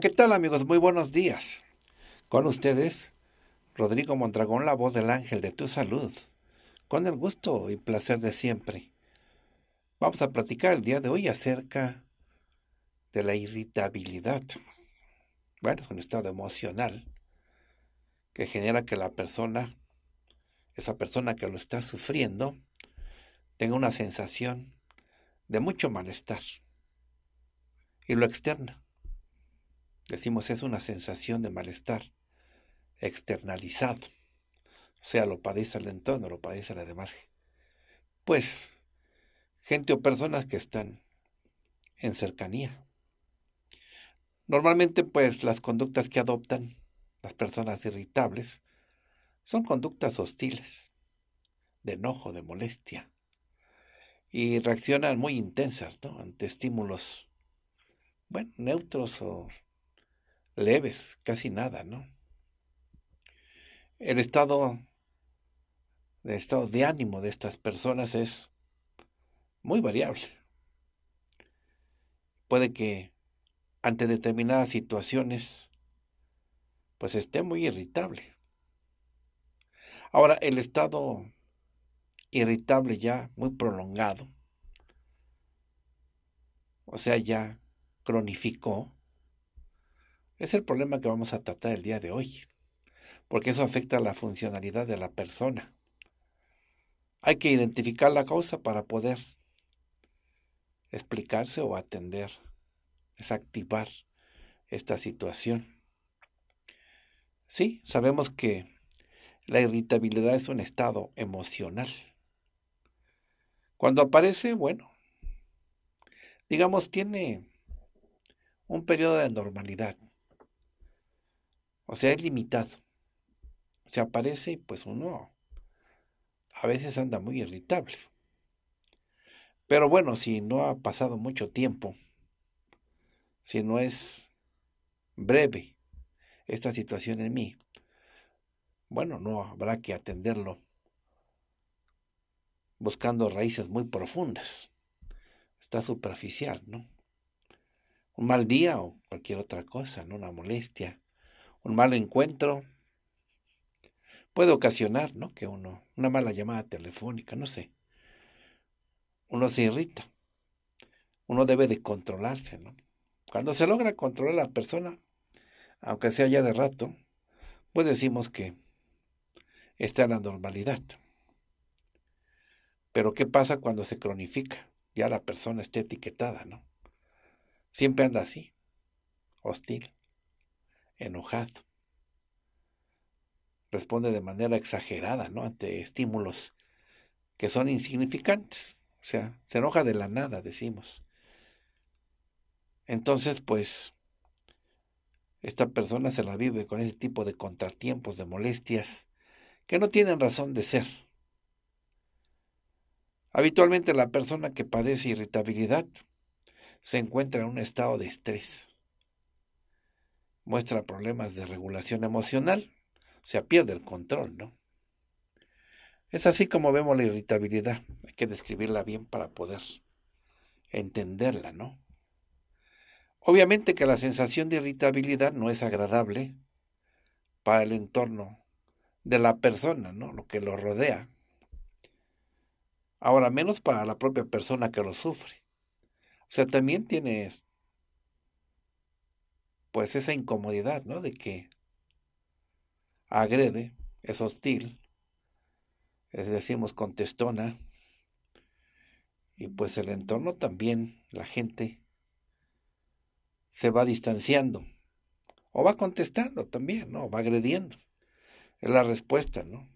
¿qué tal amigos? Muy buenos días. Con ustedes, Rodrigo Mondragón, la voz del ángel de tu salud, con el gusto y placer de siempre. Vamos a platicar el día de hoy acerca de la irritabilidad. Bueno, es un estado emocional que genera que la persona, esa persona que lo está sufriendo, tenga una sensación de mucho malestar y lo externa Decimos es una sensación de malestar externalizado. O sea, lo padece el entorno, lo padece la demás. Pues, gente o personas que están en cercanía. Normalmente, pues, las conductas que adoptan las personas irritables son conductas hostiles, de enojo, de molestia, y reaccionan muy intensas ¿no? ante estímulos, bueno, neutros o leves, casi nada, ¿no? El estado, estado de ánimo de estas personas es muy variable. Puede que ante determinadas situaciones, pues esté muy irritable. Ahora, el estado irritable ya muy prolongado, o sea, ya cronificó, es el problema que vamos a tratar el día de hoy, porque eso afecta a la funcionalidad de la persona. Hay que identificar la causa para poder explicarse o atender, desactivar activar esta situación. Sí, sabemos que la irritabilidad es un estado emocional. Cuando aparece, bueno, digamos, tiene un periodo de normalidad. O sea, es limitado. Se aparece y pues uno a veces anda muy irritable. Pero bueno, si no ha pasado mucho tiempo, si no es breve esta situación en mí, bueno, no habrá que atenderlo buscando raíces muy profundas. Está superficial, ¿no? Un mal día o cualquier otra cosa, ¿no? Una molestia, un mal encuentro puede ocasionar, ¿no? Que uno, una mala llamada telefónica, no sé. Uno se irrita. Uno debe de controlarse, ¿no? Cuando se logra controlar a la persona, aunque sea ya de rato, pues decimos que está en la normalidad. Pero ¿qué pasa cuando se cronifica? Ya la persona está etiquetada, ¿no? Siempre anda así, hostil enojado. Responde de manera exagerada, ¿no? Ante estímulos que son insignificantes. O sea, se enoja de la nada, decimos. Entonces, pues, esta persona se la vive con ese tipo de contratiempos, de molestias, que no tienen razón de ser. Habitualmente la persona que padece irritabilidad se encuentra en un estado de estrés muestra problemas de regulación emocional, se pierde el control, ¿no? Es así como vemos la irritabilidad, hay que describirla bien para poder entenderla, ¿no? Obviamente que la sensación de irritabilidad no es agradable para el entorno de la persona, ¿no? Lo que lo rodea. Ahora, menos para la propia persona que lo sufre. O sea, también tiene pues esa incomodidad, ¿no? De que agrede, es hostil, es decimos contestona, y pues el entorno también, la gente, se va distanciando, o va contestando también, ¿no? Va agrediendo, es la respuesta, ¿no?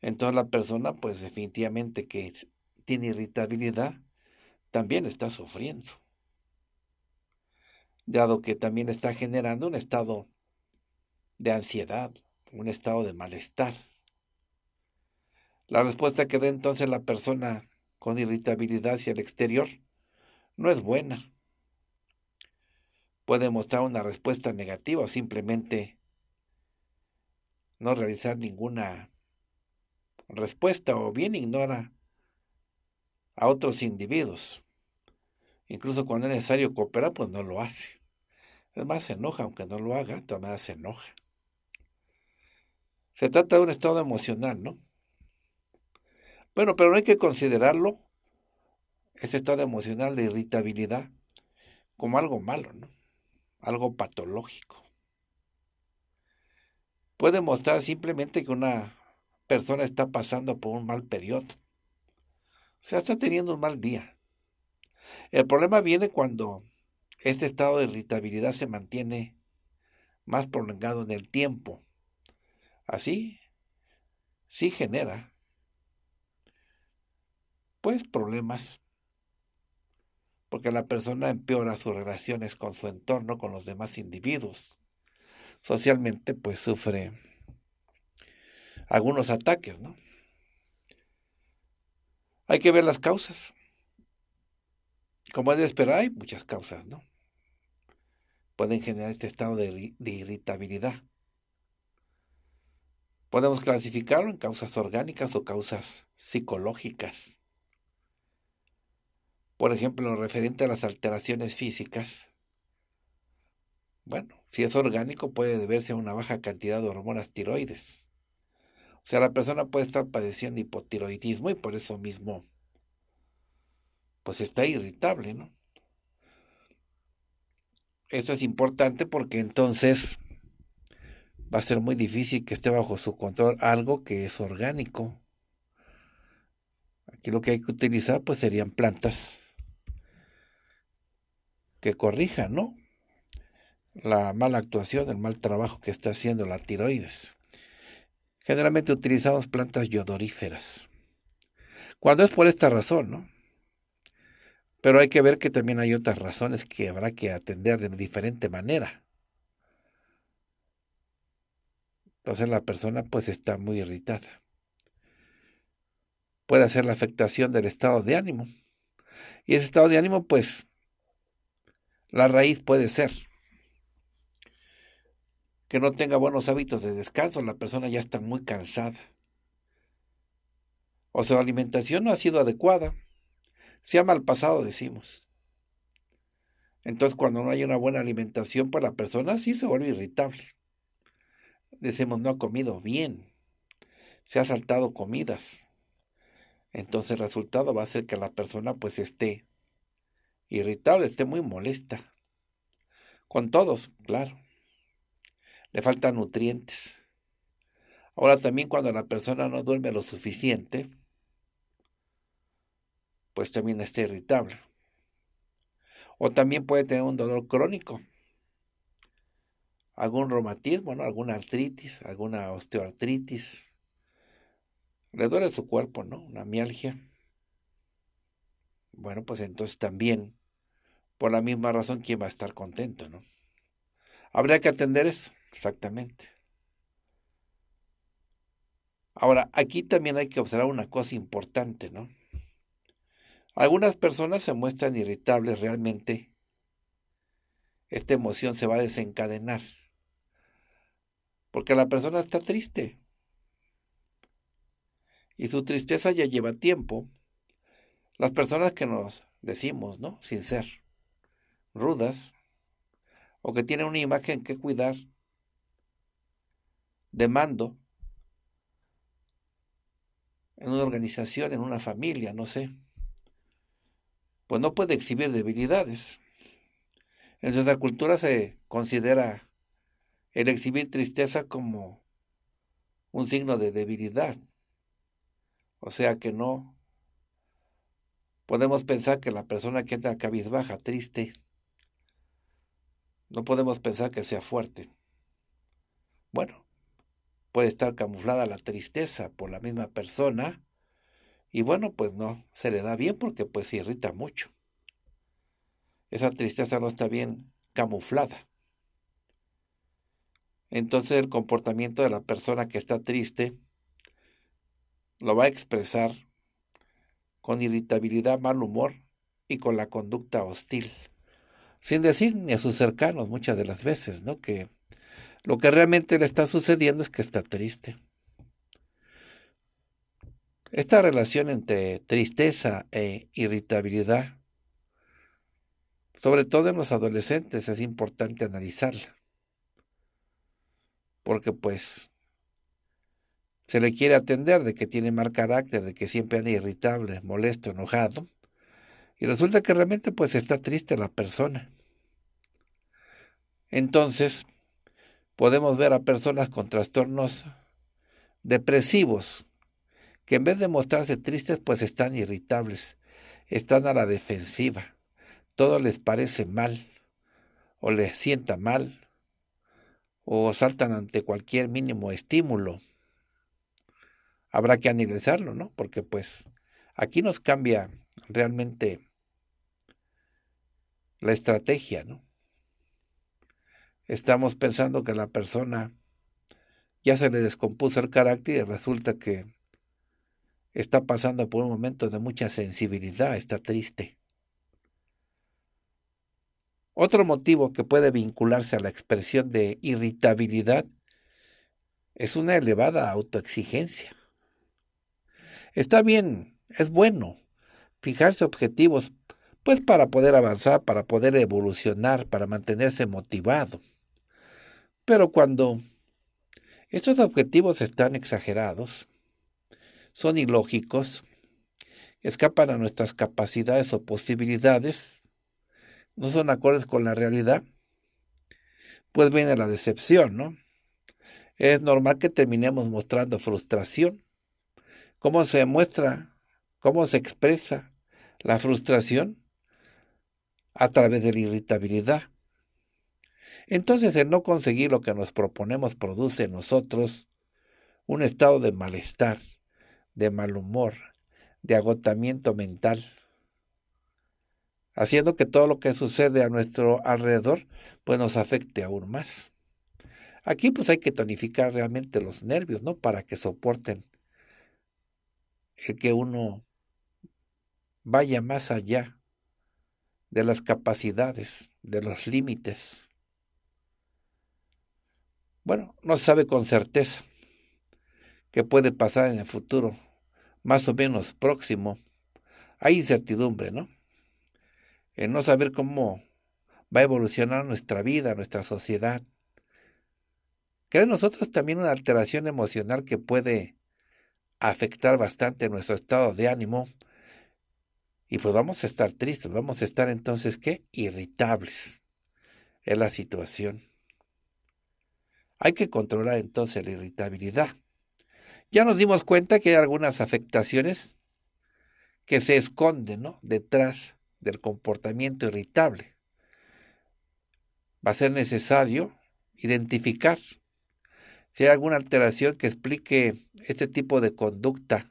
Entonces la persona, pues definitivamente que tiene irritabilidad, también está sufriendo dado que también está generando un estado de ansiedad, un estado de malestar. La respuesta que da entonces la persona con irritabilidad hacia el exterior no es buena. Puede mostrar una respuesta negativa o simplemente no realizar ninguna respuesta o bien ignora a otros individuos. Incluso cuando es necesario cooperar, pues no lo hace. Además se enoja, aunque no lo haga, todavía se enoja. Se trata de un estado emocional, ¿no? Bueno, pero no hay que considerarlo, ese estado emocional de irritabilidad, como algo malo, ¿no? Algo patológico. Puede mostrar simplemente que una persona está pasando por un mal periodo. O sea, está teniendo un mal día. El problema viene cuando este estado de irritabilidad se mantiene más prolongado en el tiempo. Así, sí genera, pues, problemas, porque la persona empeora sus relaciones con su entorno, con los demás individuos. Socialmente, pues, sufre algunos ataques, ¿no? Hay que ver las causas. Como es de esperar, hay muchas causas, ¿no? pueden generar este estado de, irritabilidad. Podemos clasificarlo en causas orgánicas o causas psicológicas. Por ejemplo, referente a las alteraciones físicas. Bueno, si es orgánico puede deberse a una baja cantidad de hormonas tiroides. O sea, la persona puede estar padeciendo hipotiroidismo y por eso mismo, pues está irritable, ¿no? Eso es importante porque entonces va a ser muy difícil que esté bajo su control algo que es orgánico. Aquí lo que hay que utilizar pues serían plantas que corrijan, ¿no? La mala actuación, el mal trabajo que está haciendo la tiroides. Generalmente utilizamos plantas yodoríferas. Cuando es por esta razón, ¿no? Pero hay que ver que también hay otras razones que habrá que atender de diferente manera. Entonces la persona pues está muy irritada. Puede ser la afectación del estado de ánimo. Y ese estado de ánimo pues la raíz puede ser que no tenga buenos hábitos de descanso, la persona ya está muy cansada. O sea, la alimentación no ha sido adecuada se ha mal pasado, decimos. Entonces, cuando no hay una buena alimentación para la persona, sí se vuelve irritable. Decimos, no ha comido bien. Se ha saltado comidas. Entonces, el resultado va a ser que la persona pues esté irritable, esté muy molesta. Con todos, claro. Le faltan nutrientes. Ahora también cuando la persona no duerme lo suficiente, pues también está irritable. O también puede tener un dolor crónico, algún reumatismo, ¿no? alguna artritis, alguna osteoartritis. Le duele su cuerpo, ¿no? Una mialgia. Bueno, pues entonces también, por la misma razón, ¿quién va a estar contento, no? Habría que atender eso, exactamente. Ahora, aquí también hay que observar una cosa importante, ¿no? Algunas personas se muestran irritables realmente. Esta emoción se va a desencadenar. Porque la persona está triste. Y su tristeza ya lleva tiempo. Las personas que nos decimos, ¿no? Sin ser rudas. O que tienen una imagen que cuidar. De mando. En una organización, en una familia, no sé pues no puede exhibir debilidades. En nuestra cultura se considera el exhibir tristeza como un signo de debilidad. O sea que no podemos pensar que la persona que anda cabizbaja, triste, no podemos pensar que sea fuerte. Bueno, puede estar camuflada la tristeza por la misma persona y bueno, pues no, se le da bien porque pues se irrita mucho. Esa tristeza no está bien camuflada. Entonces el comportamiento de la persona que está triste lo va a expresar con irritabilidad, mal humor y con la conducta hostil. Sin decir ni a sus cercanos muchas de las veces, ¿no? Que lo que realmente le está sucediendo es que está triste. Esta relación entre tristeza e irritabilidad, sobre todo en los adolescentes, es importante analizarla. Porque pues se le quiere atender de que tiene mal carácter, de que siempre anda irritable, molesto, enojado. Y resulta que realmente pues está triste la persona. Entonces, podemos ver a personas con trastornos depresivos que en vez de mostrarse tristes, pues están irritables, están a la defensiva, todo les parece mal, o les sienta mal, o saltan ante cualquier mínimo estímulo. Habrá que analizarlo, ¿no? Porque pues aquí nos cambia realmente la estrategia, ¿no? Estamos pensando que la persona ya se le descompuso el carácter y resulta que está pasando por un momento de mucha sensibilidad, está triste. Otro motivo que puede vincularse a la expresión de irritabilidad es una elevada autoexigencia. Está bien, es bueno fijarse objetivos, pues para poder avanzar, para poder evolucionar, para mantenerse motivado. Pero cuando estos objetivos están exagerados, son ilógicos, escapan a nuestras capacidades o posibilidades, no son acordes con la realidad, pues viene la decepción, ¿no? Es normal que terminemos mostrando frustración. ¿Cómo se muestra? ¿Cómo se expresa la frustración? A través de la irritabilidad. Entonces el no conseguir lo que nos proponemos produce en nosotros un estado de malestar, de mal humor, de agotamiento mental, haciendo que todo lo que sucede a nuestro alrededor pues nos afecte aún más. Aquí pues hay que tonificar realmente los nervios, ¿no? Para que soporten el que uno vaya más allá de las capacidades, de los límites. Bueno, no se sabe con certeza qué puede pasar en el futuro más o menos próximo, hay incertidumbre, ¿no? En no saber cómo va a evolucionar nuestra vida, nuestra sociedad. creen nosotros también una alteración emocional que puede afectar bastante nuestro estado de ánimo. Y pues vamos a estar tristes, vamos a estar entonces, ¿qué? Irritables. Es la situación. Hay que controlar entonces la irritabilidad. Ya nos dimos cuenta que hay algunas afectaciones que se esconden detrás del comportamiento irritable. Va a ser necesario identificar si hay alguna alteración que explique este tipo de conducta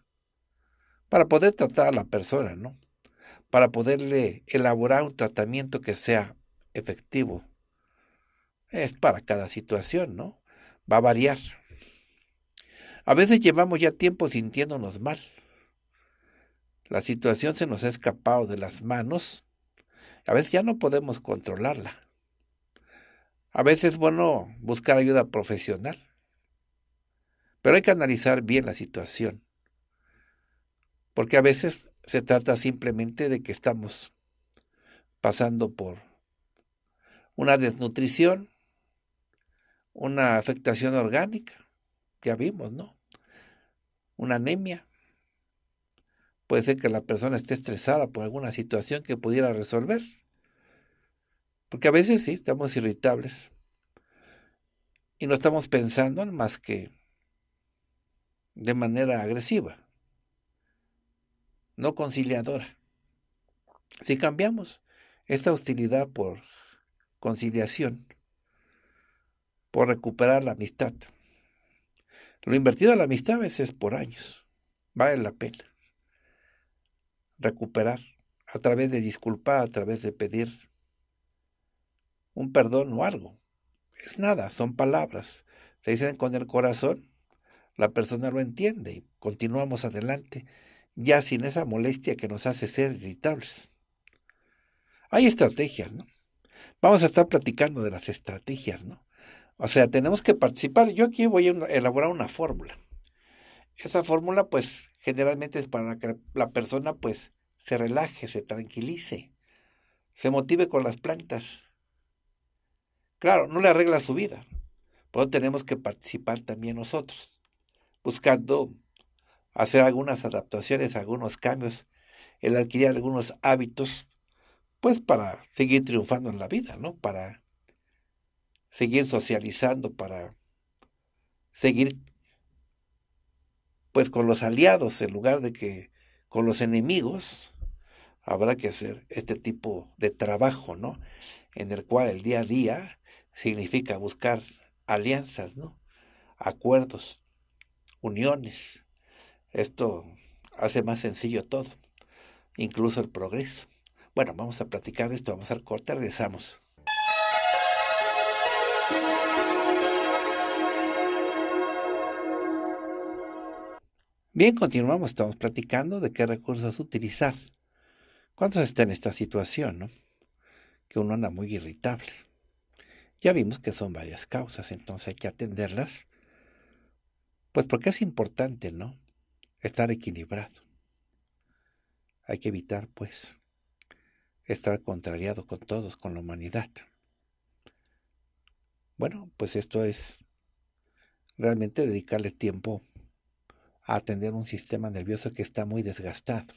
para poder tratar a la persona, ¿no? Para poderle elaborar un tratamiento que sea efectivo. Es para cada situación, ¿no? Va a variar. A veces llevamos ya tiempo sintiéndonos mal. La situación se nos ha escapado de las manos. A veces ya no podemos controlarla. A veces es bueno buscar ayuda profesional. Pero hay que analizar bien la situación. Porque a veces se trata simplemente de que estamos pasando por una desnutrición, una afectación orgánica. Ya vimos, ¿no? una anemia. Puede ser que la persona esté estresada por alguna situación que pudiera resolver. Porque a veces sí, estamos irritables. Y no estamos pensando más que de manera agresiva, no conciliadora. Si cambiamos esta hostilidad por conciliación, por recuperar la amistad, lo invertido en la amistad a veces por años. Vale la pena recuperar a través de disculpar, a través de pedir un perdón o algo. Es nada, son palabras. Se dicen con el corazón, la persona lo entiende y continuamos adelante, ya sin esa molestia que nos hace ser irritables. Hay estrategias, ¿no? Vamos a estar platicando de las estrategias, ¿no? O sea, tenemos que participar. Yo aquí voy a elaborar una fórmula. Esa fórmula, pues, generalmente es para que la persona, pues, se relaje, se tranquilice, se motive con las plantas. Claro, no le arregla su vida, pero tenemos que participar también nosotros, buscando hacer algunas adaptaciones, algunos cambios, el adquirir algunos hábitos, pues para seguir triunfando en la vida, ¿no? Para seguir socializando, para seguir pues con los aliados en lugar de que con los enemigos habrá que hacer este tipo de trabajo, ¿no? En el cual el día a día significa buscar alianzas, ¿no? Acuerdos, uniones. Esto hace más sencillo todo, incluso el progreso. Bueno, vamos a platicar de esto, vamos al corte, regresamos. Bien, continuamos, estamos platicando de qué recursos utilizar. ¿Cuántos está en esta situación, no? Que uno anda muy irritable. Ya vimos que son varias causas, entonces hay que atenderlas. Pues porque es importante, ¿no? Estar equilibrado. Hay que evitar, pues, estar contrariado con todos, con la humanidad. Bueno, pues esto es realmente dedicarle tiempo a atender un sistema nervioso que está muy desgastado,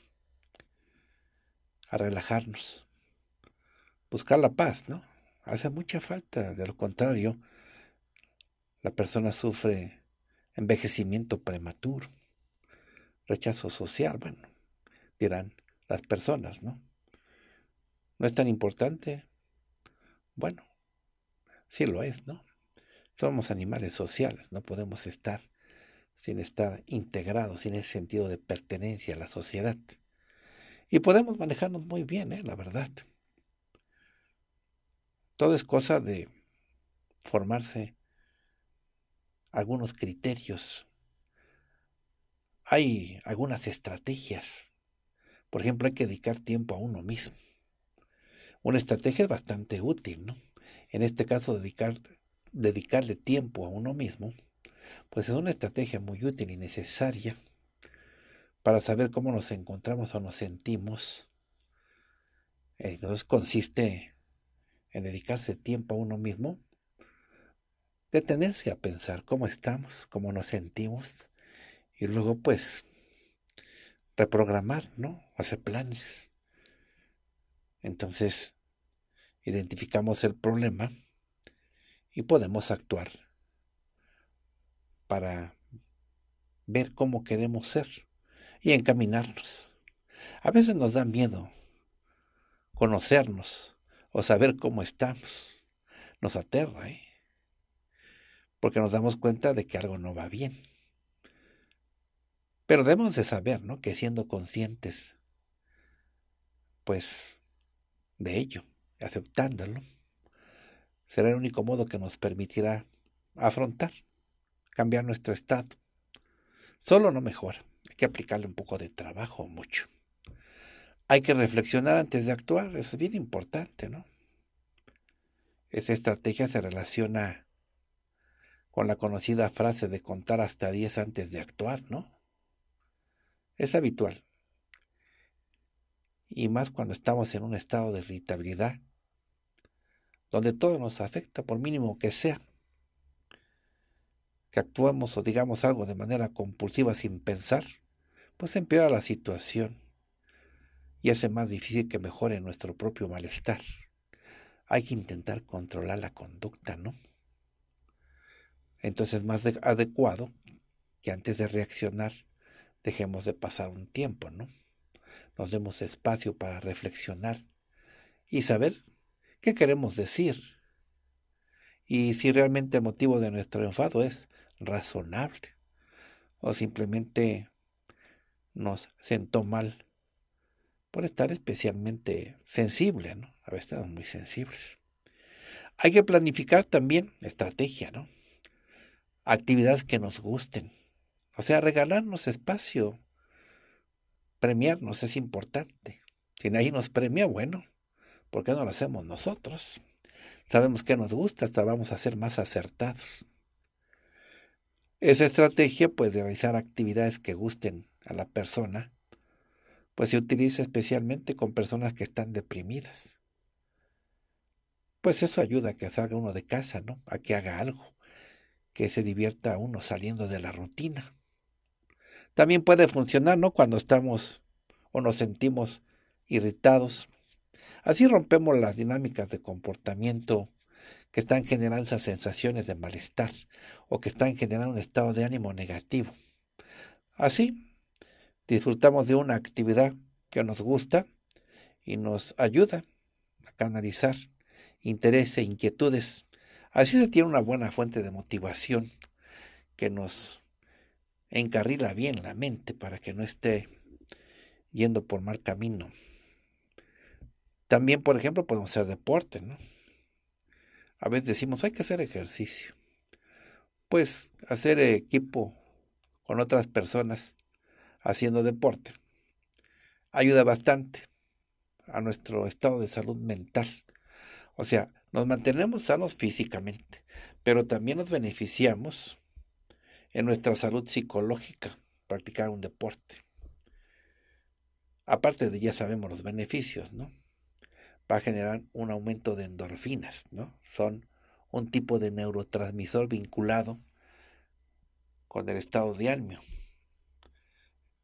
a relajarnos, buscar la paz, ¿no? Hace mucha falta, de lo contrario, la persona sufre envejecimiento prematuro, rechazo social, bueno, dirán las personas, ¿no? No es tan importante. Bueno, sí lo es, ¿no? Somos animales sociales, no podemos estar sin estar integrado, sin ese sentido de pertenencia a la sociedad. Y podemos manejarnos muy bien, ¿eh? la verdad. Todo es cosa de formarse algunos criterios. Hay algunas estrategias. Por ejemplo, hay que dedicar tiempo a uno mismo. Una estrategia es bastante útil, ¿no? En este caso, dedicar, dedicarle tiempo a uno mismo pues es una estrategia muy útil y necesaria para saber cómo nos encontramos o nos sentimos. Entonces eh, consiste en dedicarse tiempo a uno mismo, detenerse a pensar cómo estamos, cómo nos sentimos y luego pues reprogramar, ¿no? Hacer planes. Entonces identificamos el problema y podemos actuar para ver cómo queremos ser y encaminarnos. A veces nos da miedo conocernos o saber cómo estamos. Nos aterra, ¿eh? porque nos damos cuenta de que algo no va bien. Pero debemos de saber, Que siendo conscientes, pues, de ello, aceptándolo, será el único modo que nos permitirá afrontar cambiar nuestro estado. Solo no mejora. Hay que aplicarle un poco de trabajo, mucho. Hay que reflexionar antes de actuar, es bien importante, ¿no? Esa estrategia se relaciona con la conocida frase de contar hasta 10 antes de actuar, ¿no? Es habitual. Y más cuando estamos en un estado de irritabilidad, donde todo nos afecta, por mínimo que sea que actuemos o digamos algo de manera compulsiva sin pensar, pues empeora la situación y hace más difícil que mejore nuestro propio malestar. Hay que intentar controlar la conducta, ¿no? Entonces es más adecuado que antes de reaccionar dejemos de pasar un tiempo, ¿no? Nos demos espacio para reflexionar y saber qué queremos decir. Y si realmente el motivo de nuestro enfado es razonable o simplemente nos sentó mal por estar especialmente sensible, ¿no? Haber estado muy sensibles. Hay que planificar también estrategia, ¿no? Actividades que nos gusten. O sea, regalarnos espacio, premiarnos es importante. Si nadie nos premia, bueno, ¿por qué no lo hacemos nosotros? Sabemos que nos gusta, hasta vamos a ser más acertados. Esa estrategia, pues, de realizar actividades que gusten a la persona, pues se utiliza especialmente con personas que están deprimidas. Pues eso ayuda a que salga uno de casa, ¿no? A que haga algo, que se divierta uno saliendo de la rutina. También puede funcionar, ¿no? Cuando estamos o nos sentimos irritados. Así rompemos las dinámicas de comportamiento que están generando esas sensaciones de malestar o que están generando un estado de ánimo negativo. Así, disfrutamos de una actividad que nos gusta y nos ayuda a canalizar intereses e inquietudes. Así se tiene una buena fuente de motivación que nos encarrila bien la mente para que no esté yendo por mal camino. También, por ejemplo, podemos hacer deporte, ¿no? A veces decimos, hay que hacer ejercicio. Pues hacer equipo con otras personas haciendo deporte ayuda bastante a nuestro estado de salud mental. O sea, nos mantenemos sanos físicamente, pero también nos beneficiamos en nuestra salud psicológica practicar un deporte. Aparte de ya sabemos los beneficios, ¿no? va a generar un aumento de endorfinas, ¿no? Son un tipo de neurotransmisor vinculado con el estado de ánimo.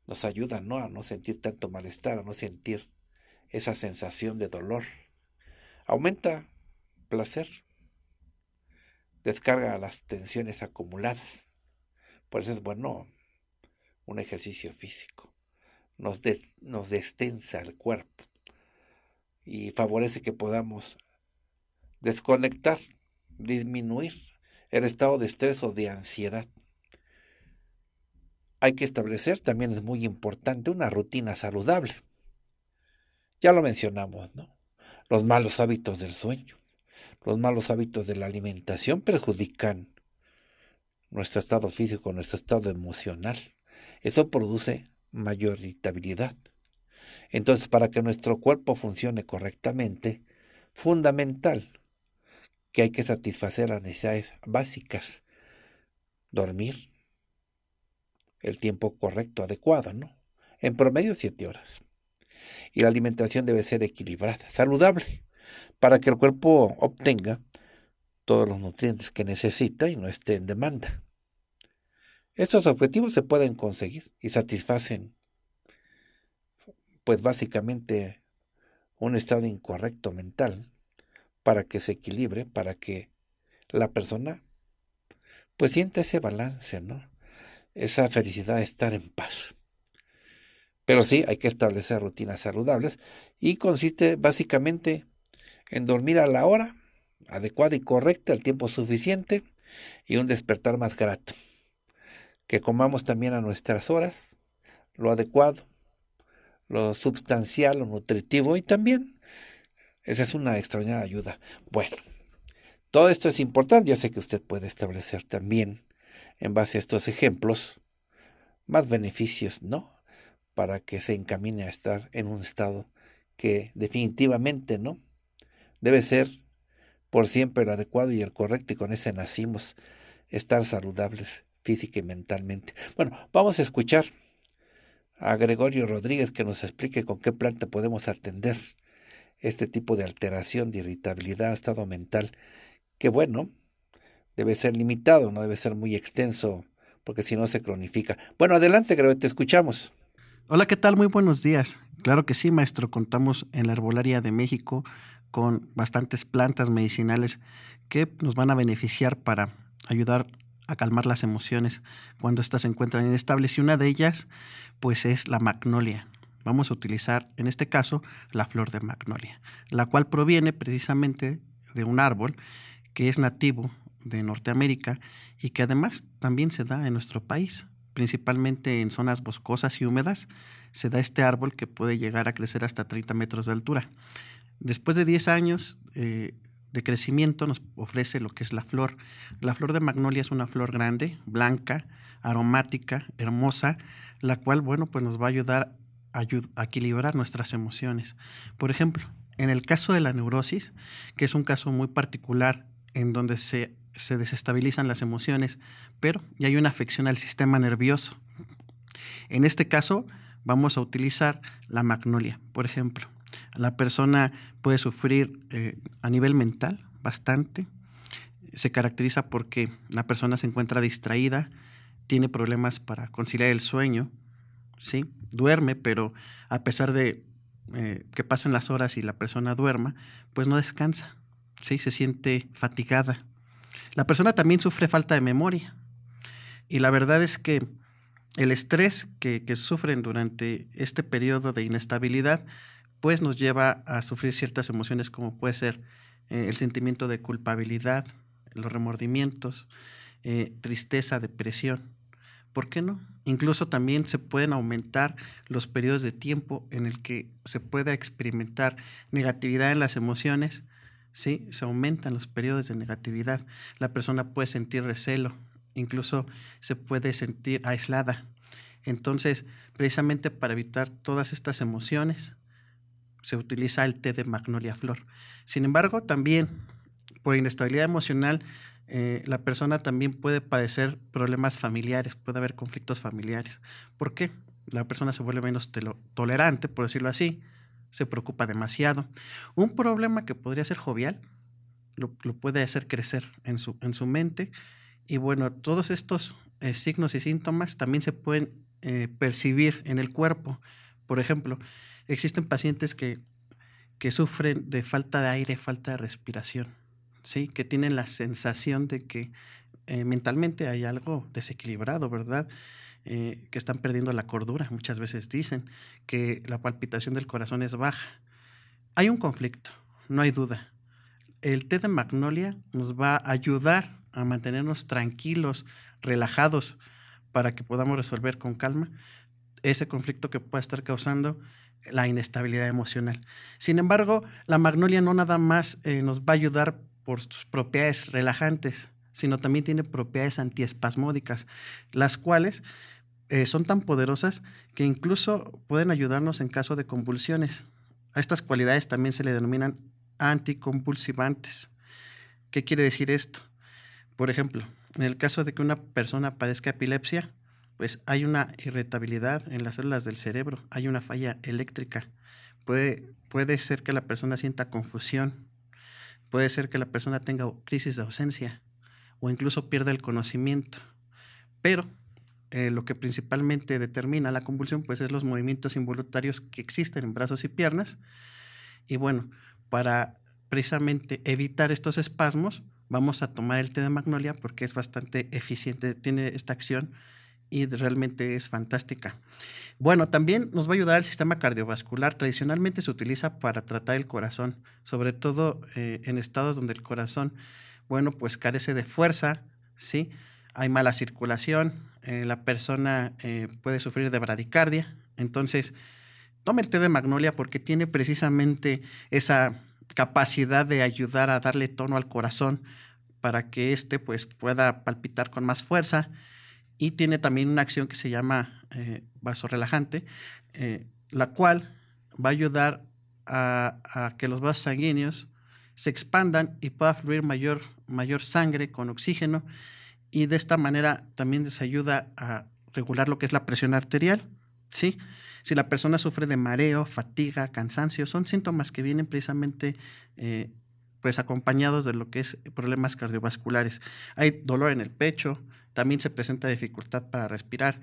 Nos ayuda ¿no? a no sentir tanto malestar, a no sentir esa sensación de dolor. Aumenta placer. Descarga las tensiones acumuladas. Por eso es bueno un ejercicio físico. Nos, nos destensa el cuerpo y favorece que podamos desconectar, disminuir el estado de estrés o de ansiedad. Hay que establecer, también es muy importante, una rutina saludable. Ya lo mencionamos, ¿no? Los malos hábitos del sueño, los malos hábitos de la alimentación perjudican nuestro estado físico, nuestro estado emocional. Eso produce mayor irritabilidad, entonces, para que nuestro cuerpo funcione correctamente, fundamental que hay que satisfacer las necesidades básicas. Dormir el tiempo correcto, adecuado, ¿no? En promedio siete horas. Y la alimentación debe ser equilibrada, saludable, para que el cuerpo obtenga todos los nutrientes que necesita y no esté en demanda. Estos objetivos se pueden conseguir y satisfacen pues básicamente un estado incorrecto mental para que se equilibre, para que la persona pues sienta ese balance, ¿no? Esa felicidad de estar en paz. Pero sí, hay que establecer rutinas saludables y consiste básicamente en dormir a la hora adecuada y correcta, el tiempo suficiente y un despertar más grato. Que comamos también a nuestras horas, lo adecuado, lo sustancial, lo nutritivo y también esa es una extraña ayuda. Bueno, todo esto es importante. Yo sé que usted puede establecer también, en base a estos ejemplos, más beneficios, ¿no? Para que se encamine a estar en un estado que definitivamente, ¿no? Debe ser por siempre el adecuado y el correcto y con ese nacimos, estar saludables física y mentalmente. Bueno, vamos a escuchar a Gregorio Rodríguez que nos explique con qué planta podemos atender este tipo de alteración de irritabilidad, estado mental, que bueno, debe ser limitado, no debe ser muy extenso, porque si no se cronifica. Bueno, adelante, Gregorio, te escuchamos. Hola, ¿qué tal? Muy buenos días. Claro que sí, maestro, contamos en la Arbolaria de México con bastantes plantas medicinales que nos van a beneficiar para ayudar a calmar las emociones cuando éstas se encuentran inestables y una de ellas pues es la magnolia. Vamos a utilizar en este caso la flor de magnolia, la cual proviene precisamente de un árbol que es nativo de Norteamérica y que además también se da en nuestro país, principalmente en zonas boscosas y húmedas, se da este árbol que puede llegar a crecer hasta 30 metros de altura. Después de 10 años eh, de crecimiento nos ofrece lo que es la flor. La flor de magnolia es una flor grande, blanca, aromática, hermosa, la cual, bueno, pues nos va a ayudar a, equilibrar nuestras emociones. Por ejemplo, en el caso de la neurosis, que es un caso muy particular en donde se, se desestabilizan las emociones, pero ya hay una afección al sistema nervioso. En este caso, vamos a utilizar la magnolia, por ejemplo. La persona puede sufrir eh, a nivel mental bastante. Se caracteriza porque la persona se encuentra distraída, tiene problemas para conciliar el sueño, ¿sí? duerme, pero a pesar de eh, que pasen las horas y la persona duerma, pues no descansa, ¿sí? se siente fatigada. La persona también sufre falta de memoria. Y la verdad es que el estrés que, que sufren durante este periodo de inestabilidad pues nos lleva a sufrir ciertas emociones como puede ser eh, el sentimiento de culpabilidad, los remordimientos, eh, tristeza, depresión. ¿Por qué no? Incluso también se pueden aumentar los periodos de tiempo en el que se pueda experimentar negatividad en las emociones, ¿sí? Se aumentan los periodos de negatividad. La persona puede sentir recelo, incluso se puede sentir aislada. Entonces, precisamente para evitar todas estas emociones, se utiliza el té de magnolia flor. Sin embargo, también por inestabilidad emocional, eh, la persona también puede padecer problemas familiares, puede haber conflictos familiares. ¿Por qué? La persona se vuelve menos tolerante, por decirlo así, se preocupa demasiado. Un problema que podría ser jovial lo, puede hacer crecer en su, en su mente y bueno, todos estos eh, signos y síntomas también se pueden eh, percibir en el cuerpo. Por ejemplo, existen pacientes que, sufren de falta de aire, falta de respiración, ¿sí? Que tienen la sensación de que eh, mentalmente hay algo desequilibrado, ¿verdad? Eh, que están perdiendo la cordura. Muchas veces dicen que la palpitación del corazón es baja. Hay un conflicto, no hay duda. El té de magnolia nos va a ayudar a mantenernos tranquilos, relajados, para que podamos resolver con calma ese conflicto que pueda estar causando la inestabilidad emocional. Sin embargo, la magnolia no nada más eh, nos va a ayudar por sus propiedades relajantes, sino también tiene propiedades antiespasmódicas, las cuales eh, son tan poderosas que incluso pueden ayudarnos en caso de convulsiones. A estas cualidades también se le denominan anticonvulsivantes. ¿Qué quiere decir esto? Por ejemplo, en el caso de que una persona padezca epilepsia, pues hay una irritabilidad en las células del cerebro, hay una falla eléctrica. Puede, ser que la persona sienta confusión, puede ser que la persona tenga crisis de ausencia o incluso pierda el conocimiento. Pero eh, lo que principalmente determina la convulsión pues es los movimientos involuntarios que existen en brazos y piernas. Y bueno, para precisamente evitar estos espasmos, vamos a tomar el té de magnolia porque es bastante eficiente, tiene esta acción y realmente es fantástica. Bueno, también nos va a ayudar el sistema cardiovascular. Tradicionalmente se utiliza para tratar el corazón, sobre todo eh, en estados donde el corazón, bueno, pues carece de fuerza, ¿sí? Hay mala circulación, eh, la persona eh, puede sufrir de bradicardia. Entonces, tome té de magnolia porque tiene precisamente esa capacidad de ayudar a darle tono al corazón para que éste pues pueda palpitar con más fuerza y tiene también una acción que se llama eh, vasorelajante, eh, la cual va a ayudar a, que los vasos sanguíneos se expandan y pueda fluir mayor, sangre con oxígeno y de esta manera también les ayuda a regular lo que es la presión arterial. Si la persona sufre de mareo, fatiga, cansancio, son síntomas que vienen precisamente eh, pues acompañados de lo que es problemas cardiovasculares. Hay dolor en el pecho, también se presenta dificultad para respirar.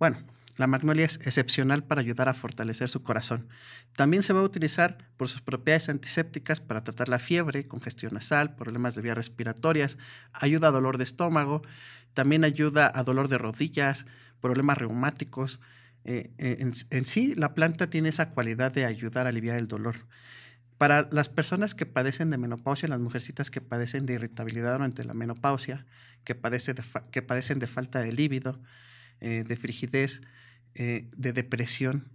Bueno, la magnolia es excepcional para ayudar a fortalecer su corazón. También se va a utilizar por sus propiedades antisépticas para tratar la fiebre, congestión nasal, problemas de vías respiratorias, ayuda a dolor de estómago, también ayuda a dolor de rodillas, problemas reumáticos. Eh, eh, en, en sí, la planta tiene esa cualidad de ayudar a aliviar el dolor. Para las personas que padecen de menopausia, las mujercitas que padecen de irritabilidad durante la menopausia, que, padecen de, falta de líbido, eh, de frigidez, eh, de depresión,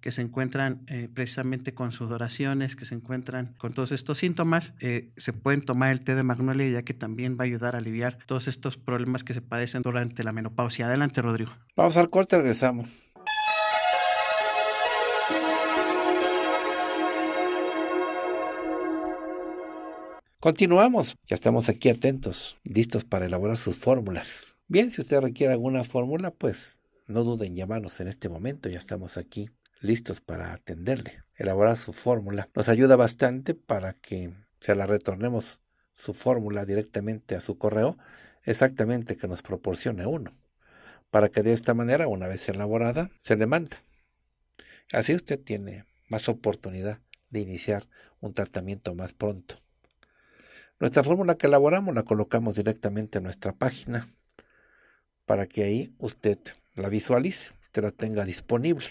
que se encuentran eh, precisamente con sudoraciones, que se encuentran con todos estos síntomas, se pueden tomar el té de magnolia ya que también va a ayudar a aliviar todos estos problemas que se padecen durante la menopausia. Adelante, Rodrigo. Vamos al corte, regresamos. Continuamos, ya estamos aquí atentos, listos para elaborar sus fórmulas. Bien, si usted requiere alguna fórmula, pues no duden en llamarnos en este momento, ya estamos aquí listos para atenderle. Elaborar su fórmula nos ayuda bastante para que se la retornemos su fórmula directamente a su correo, exactamente que nos proporcione uno, para que de esta manera, una vez elaborada, se le manda. Así usted tiene más oportunidad de iniciar un tratamiento más pronto. Nuestra fórmula que elaboramos la colocamos directamente en nuestra página para que ahí usted la visualice, usted la tenga disponible.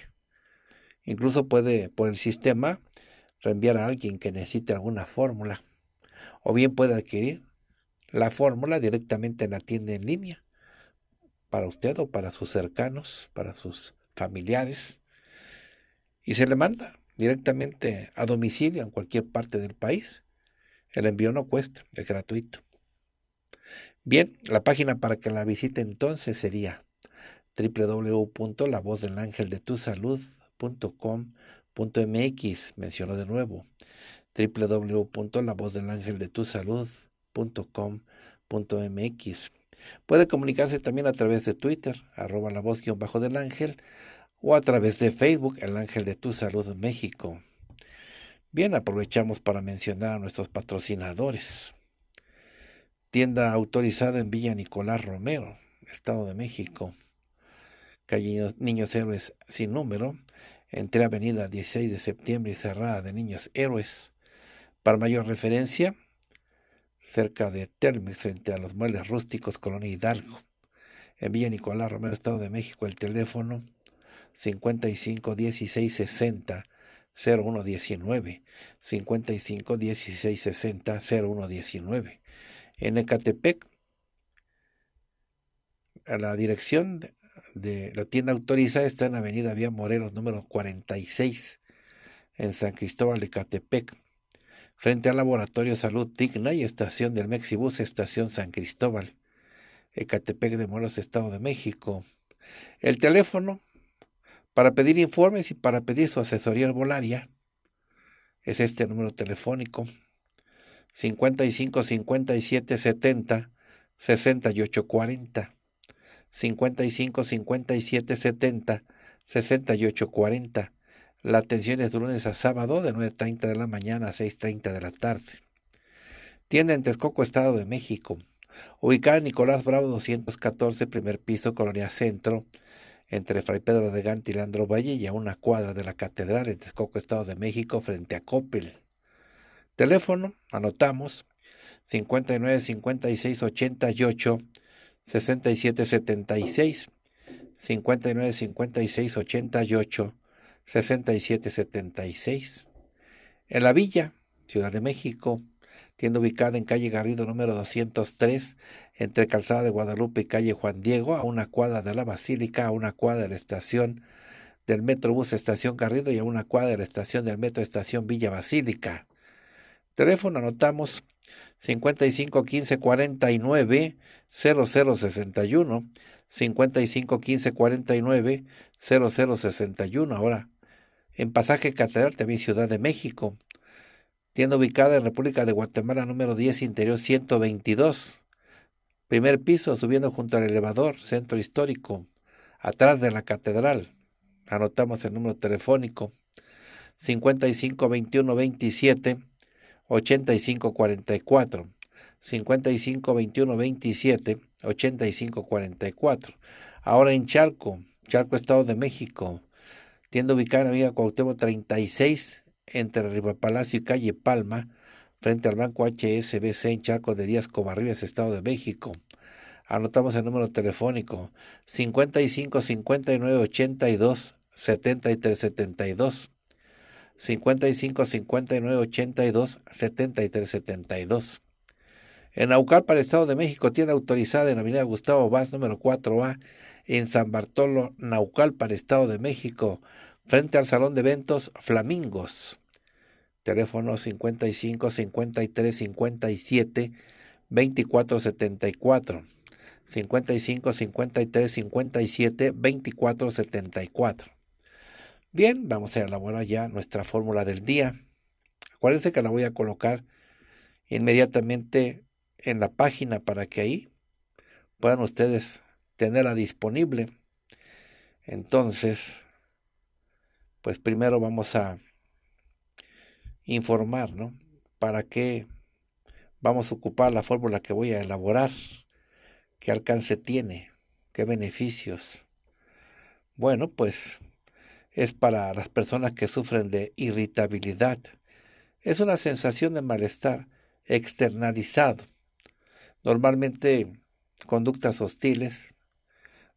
Incluso puede por el sistema reenviar a alguien que necesite alguna fórmula o bien puede adquirir la fórmula directamente en la tienda en línea para usted o para sus cercanos, para sus familiares y se le manda directamente a domicilio en cualquier parte del país el envío no cuesta, es gratuito. Bien, la página para que la visite entonces sería www.lavozdelangeldetusalud.com.mx. Menciono de nuevo www.lavozdelangeldetusalud.com.mx. Puede comunicarse también a través de Twitter, arroba la voz bajo del ángel, o a través de Facebook, El Ángel de Tu Salud México. Bien, aprovechamos para mencionar a nuestros patrocinadores. Tienda autorizada en Villa Nicolás Romero, Estado de México. Calle Niños Héroes sin número, entre Avenida 16 de Septiembre y cerrada de Niños Héroes. Para mayor referencia, cerca de Termes, frente a los muebles rústicos Colonia Hidalgo. En Villa Nicolás Romero, Estado de México, el teléfono 551660. 0119 55 16 60 0119. En Ecatepec, a la dirección de, la tienda autorizada está en Avenida Vía Morelos número 46 en San Cristóbal de Catepec, frente al Laboratorio Salud Digna y estación del Mexibus, estación San Cristóbal, Ecatepec de Morelos, Estado de México. El teléfono para pedir informes y para pedir su asesoría herbolaria, es este número telefónico 55 57 70 68 40. 55 57 70 68 40. La atención es de lunes a sábado de 9.30 de la mañana a 6.30 de la tarde. Tienda en Texcoco, Estado de México. Ubicada en Nicolás Bravo 214, primer piso, Colonia Centro, entre Fray Pedro de Gante y Leandro Valle y a una cuadra de la Catedral en Texcoco, Estado de México, frente a Coppel. Teléfono, anotamos, 59 56 88 67 76 59 56 88 67 76 en la villa Ciudad de México tienda ubicada en calle Garrido número 203, entre Calzada de Guadalupe y calle Juan Diego, a una cuadra de la Basílica, a una cuadra de la estación del Metrobús Estación Garrido y a una cuadra de la estación del Metro Estación Villa Basílica. Teléfono anotamos 55 15 49 0061 55 49 0061 ahora en pasaje catedral también Ciudad de México tienda ubicada en República de Guatemala número 10, interior 122, primer piso, subiendo junto al elevador, centro histórico, atrás de la catedral. Anotamos el número telefónico 55 21 27 85 44. 55 21 27 85 44. Ahora en Charco, Charco, Estado de México. Tienda ubicada en vía Cuauhtémoc 36, entre Palacio y Calle Palma, frente al Banco HSBC en Chaco de Díaz Covarrubias, Estado de México. Anotamos el número telefónico 55 59 82 73 55 59 82 73 En Naucalpa, Estado de México, tiene autorizada en la Avenida Gustavo Vaz, número 4A, en San Bartolo, Naucalpa, Estado de México, frente al Salón de Eventos Flamingos teléfono 55 53 57 24 74. 55 53 57 24 74. Bien, vamos a elaborar ya nuestra fórmula del día. Acuérdense que la voy a colocar inmediatamente en la página para que ahí puedan ustedes tenerla disponible. Entonces, pues primero vamos a informar, ¿no? ¿Para qué vamos a ocupar la fórmula que voy a elaborar? ¿Qué alcance tiene? ¿Qué beneficios? Bueno, pues es para las personas que sufren de irritabilidad. Es una sensación de malestar externalizado. Normalmente conductas hostiles,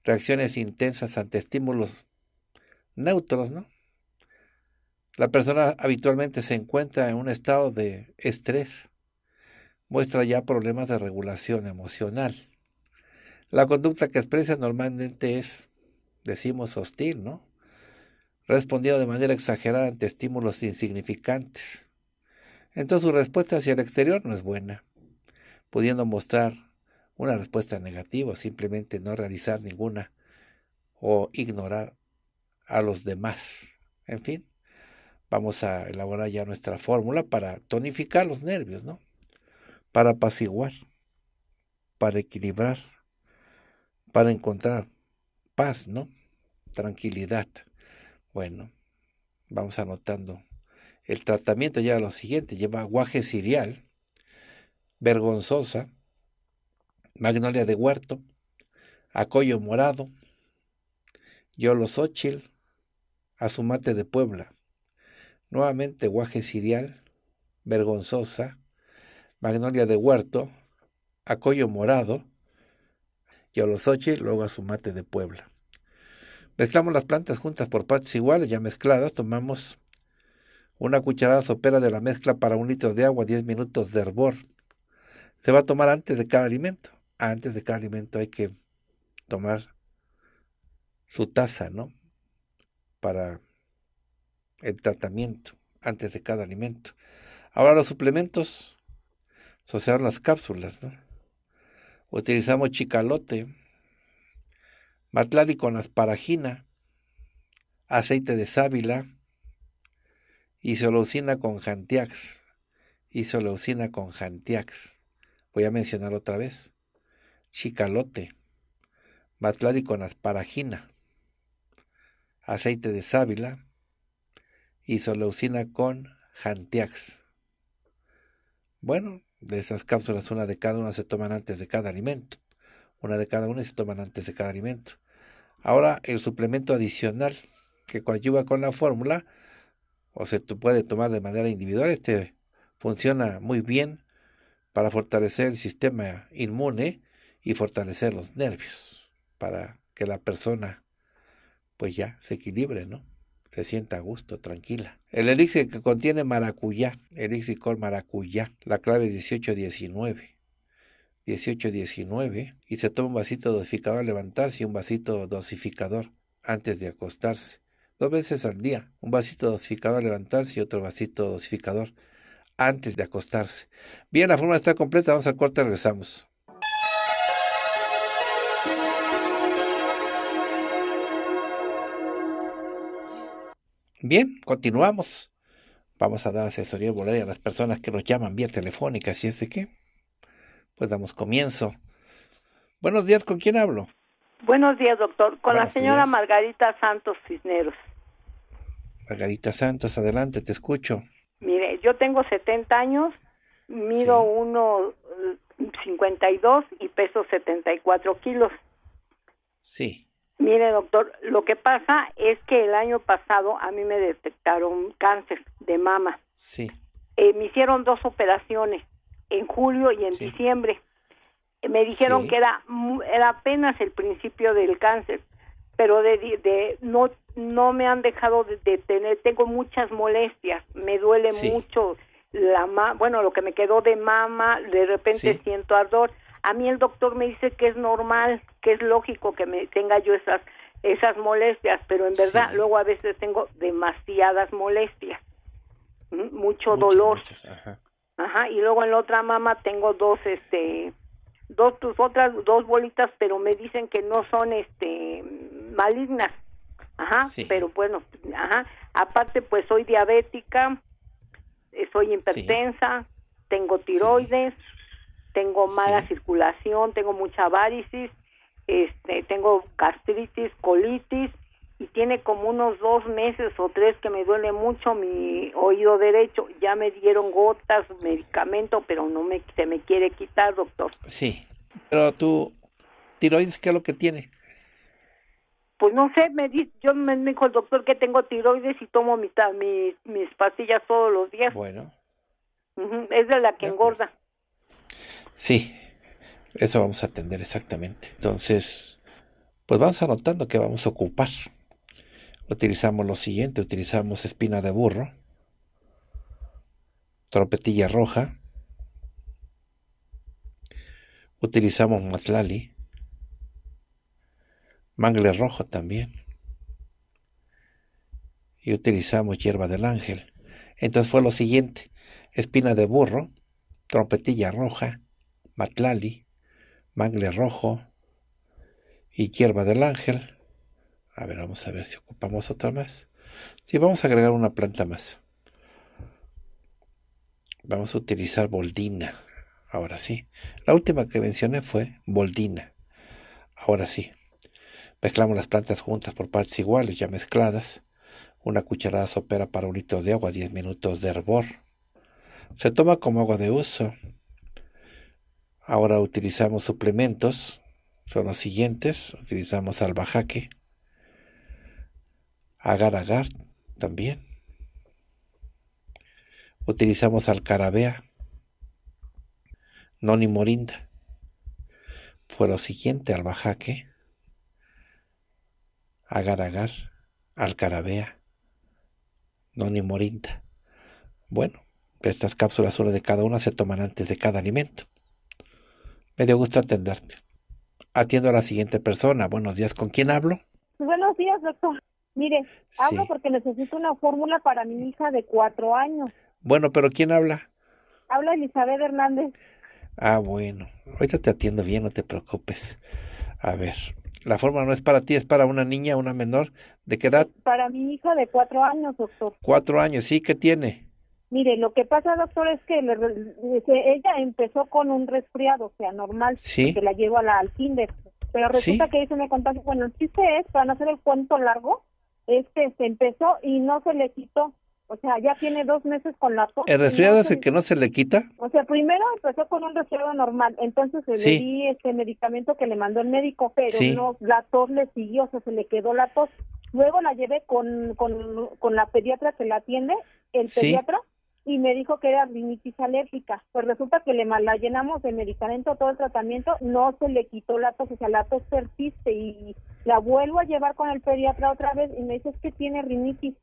reacciones intensas ante estímulos neutros, ¿no? La persona habitualmente se encuentra en un estado de estrés. Muestra ya problemas de regulación emocional. La conducta que expresa normalmente es, decimos, hostil, ¿no? Respondiendo de manera exagerada ante estímulos insignificantes. Entonces su respuesta hacia el exterior no es buena, pudiendo mostrar una respuesta negativa, simplemente no realizar ninguna o ignorar a los demás. En fin, vamos a elaborar ya nuestra fórmula para tonificar los nervios, ¿no? Para apaciguar, para equilibrar, para encontrar paz, ¿no? Tranquilidad. Bueno, vamos anotando. El tratamiento ya lo siguiente, lleva aguaje cereal, vergonzosa, magnolia de huerto, acollo morado, yolosóchil, azumate de Puebla nuevamente guaje cereal, vergonzosa, magnolia de huerto, acollo morado, y a luego a su mate de Puebla. Mezclamos las plantas juntas por partes iguales, ya mezcladas, tomamos una cucharada sopera de la mezcla para un litro de agua, 10 minutos de hervor. Se va a tomar antes de cada alimento. Antes de cada alimento hay que tomar su taza, ¿no? Para el tratamiento antes de cada alimento. Ahora los suplementos asociaron las cápsulas, ¿no? Utilizamos chicalote, matlali con asparagina, aceite de sábila, isoleucina con jantiax, isoleucina con jantiax. Voy a mencionar otra vez. Chicalote, matlali con asparagina, aceite de sábila, y soleucina con jantiax Bueno, de esas cápsulas, una de cada una se toman antes de cada alimento. Una de cada una se toman antes de cada alimento. Ahora, el suplemento adicional que coadyuva con la fórmula, o se puede tomar de manera individual, este funciona muy bien para fortalecer el sistema inmune y fortalecer los nervios, para que la persona pues ya se equilibre, ¿no? se sienta a gusto, tranquila. El elixir que contiene maracuyá, elixir con maracuyá, la clave es 1819. 18-19 y se toma un vasito dosificador a levantarse y un vasito dosificador antes de acostarse. Dos veces al día, un vasito dosificador a levantarse y otro vasito dosificador antes de acostarse. Bien, la forma está completa, vamos al corte, regresamos. Bien, continuamos. Vamos a dar asesoría volaria a las personas que nos llaman vía telefónica, si es de que, pues damos comienzo. Buenos días, ¿con quién hablo? Buenos días, doctor. Con la señora Margarita Santos Cisneros. Margarita Santos, adelante, te escucho. Mire, yo tengo 70 años, mido 1,52 eh, y peso 74 kilos. Sí. Mire, doctor, lo que pasa es que el año pasado a mí me detectaron cáncer de mama. Sí. Eh, me hicieron dos operaciones, en julio y en diciembre. Eh, me dijeron que era, era apenas el principio del cáncer, pero de, no, no me han dejado de, tener, tengo muchas molestias, me duele mucho la ma bueno, lo que me quedó de mama, de repente siento ardor, a mí el doctor me dice que es normal, que es lógico que me tenga yo esas esas molestias, pero en verdad luego a veces tengo demasiadas molestias, mucho dolor. ajá. ajá. y luego en la otra mama tengo dos este dos tus pues, otras dos bolitas, pero me dicen que no son este malignas. Ajá, pero bueno, ajá, aparte pues soy diabética, eh, soy hipertensa, tengo tiroides, tengo mala circulación, tengo mucha varices, este, tengo gastritis, colitis y tiene como unos dos meses o tres que me duele mucho mi oído derecho. Ya me dieron gotas, medicamento, pero no me, se me quiere quitar, doctor. Sí, pero tu tiroides, ¿qué es lo que tiene? Pues no sé, me di, yo me dijo el doctor que tengo tiroides y tomo mi, mis pastillas todos los días. Bueno. es de la que pues. engorda. Sí, eso vamos a atender exactamente. Entonces, pues vamos anotando que vamos a ocupar. Utilizamos lo siguiente, utilizamos espina de burro, trompetilla roja, utilizamos matlali, mangle rojo también, y utilizamos hierba del ángel. Entonces fue lo siguiente, espina de burro, trompetilla roja, matlali, mangle rojo y hierba del ángel. A ver, vamos a ver si ocupamos otra más. Sí, vamos a agregar una planta más. Vamos a utilizar boldina. Ahora sí. La última que mencioné fue boldina. Ahora sí. Mezclamos las plantas juntas por partes iguales, ya mezcladas. Una cucharada sopera para un litro de agua, 10 minutos de hervor. Se toma como agua de uso. Ahora utilizamos suplementos, son los siguientes. Utilizamos albajaque, agar-agar también. Utilizamos alcarabea, morinda, Fue lo siguiente, albajaque, agar-agar, alcarabea, morinda. Bueno, estas cápsulas, una de cada una, se toman antes de cada alimento. Me dio gusto atenderte. Atiendo a la siguiente persona. Buenos días, ¿con quién hablo? Buenos días, doctor. Mire, hablo porque necesito una fórmula para mi hija de cuatro años. Bueno, pero ¿quién habla? Habla Elizabeth Hernández. Ah, bueno. Ahorita te atiendo bien, no te preocupes. A ver, la fórmula no es para ti, es para una niña, una menor. ¿De qué edad? Para mi hija de cuatro años, doctor. Cuatro años, ¿sí? ¿Qué tiene? Mire, lo que pasa, doctor, es que ella empezó con un resfriado, o sea, normal, que la llevo a la, al kinder, pero resulta que hizo me contagio. Bueno, el chiste es, para no hacer el cuento largo, este se empezó y no se le quitó. O sea, ya tiene dos meses con la tos. ¿El resfriado es el que no se le quita? O sea, primero empezó con un resfriado normal, entonces le di este medicamento que le mandó el médico, pero no, la tos le siguió, o sea, se le quedó la tos. Luego la llevé con, con, con la pediatra que la atiende, el pediatra, y me dijo que era rinitis alérgica. Pues resulta que le la llenamos de medicamento todo el tratamiento, no se le quitó la tos, o sea, la tos persiste y la vuelvo a llevar con el pediatra otra vez y me dice es que tiene rinitis.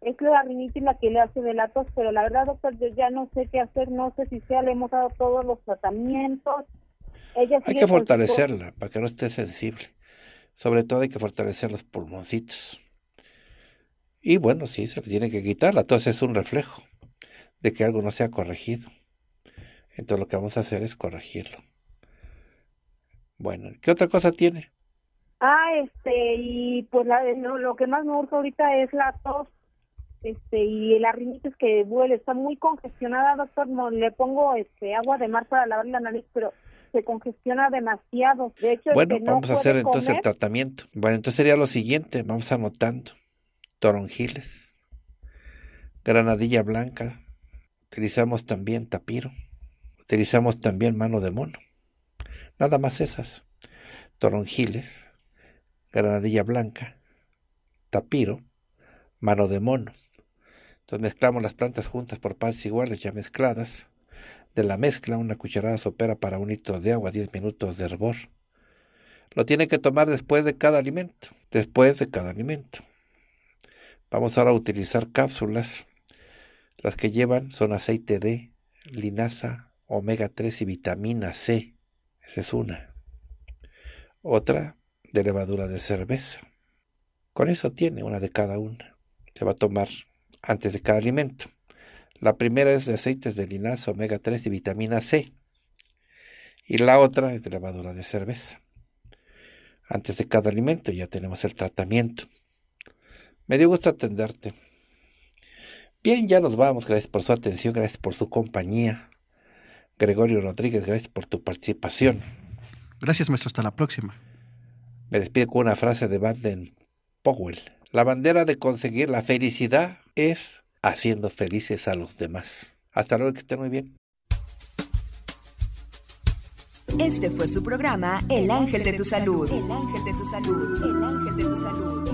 Es la rinitis la que le hace de la tos, pero la verdad, doctor, yo ya no sé qué hacer, no sé si sea, le hemos dado todos los tratamientos. Ella hay que fortalecerla para que no esté sensible. Sobre todo hay que fortalecer los pulmoncitos. Y bueno, sí, se le tiene que quitar, la tos es un reflejo de que algo no sea corregido. Entonces lo que vamos a hacer es corregirlo. Bueno, ¿qué otra cosa tiene? Ah, este, y pues la, lo, lo, que más me gusta ahorita es la tos este, y la rinitis que duele, está muy congestionada, doctor, le pongo este agua de mar para lavar la nariz, pero se congestiona demasiado. bueno, vamos a hacer entonces el tratamiento. Bueno, entonces sería lo siguiente, vamos anotando. Toronjiles, granadilla blanca, Utilizamos también tapiro. Utilizamos también mano de mono. Nada más esas. Toronjiles, granadilla blanca, tapiro, mano de mono. Entonces mezclamos las plantas juntas por partes iguales ya mezcladas. De la mezcla una cucharada sopera para un litro de agua, 10 minutos de hervor. Lo tiene que tomar después de cada alimento. Después de cada alimento. Vamos ahora a utilizar cápsulas las que llevan son aceite de linaza, omega 3 y vitamina C. Esa es una. Otra de levadura de cerveza. Con eso tiene una de cada una. Se va a tomar antes de cada alimento. La primera es de aceites de linaza, omega 3 y vitamina C. Y la otra es de levadura de cerveza. Antes de cada alimento ya tenemos el tratamiento. Me dio gusto atenderte. Bien, ya nos vamos. Gracias por su atención, gracias por su compañía. Gregorio Rodríguez, gracias por tu participación. Gracias, maestro. Hasta la próxima. Me despido con una frase de Baden Powell. La bandera de conseguir la felicidad es haciendo felices a los demás. Hasta luego, que estén muy bien. Este fue su programa El Ángel de tu Salud. El Ángel de tu Salud. El Ángel de tu Salud.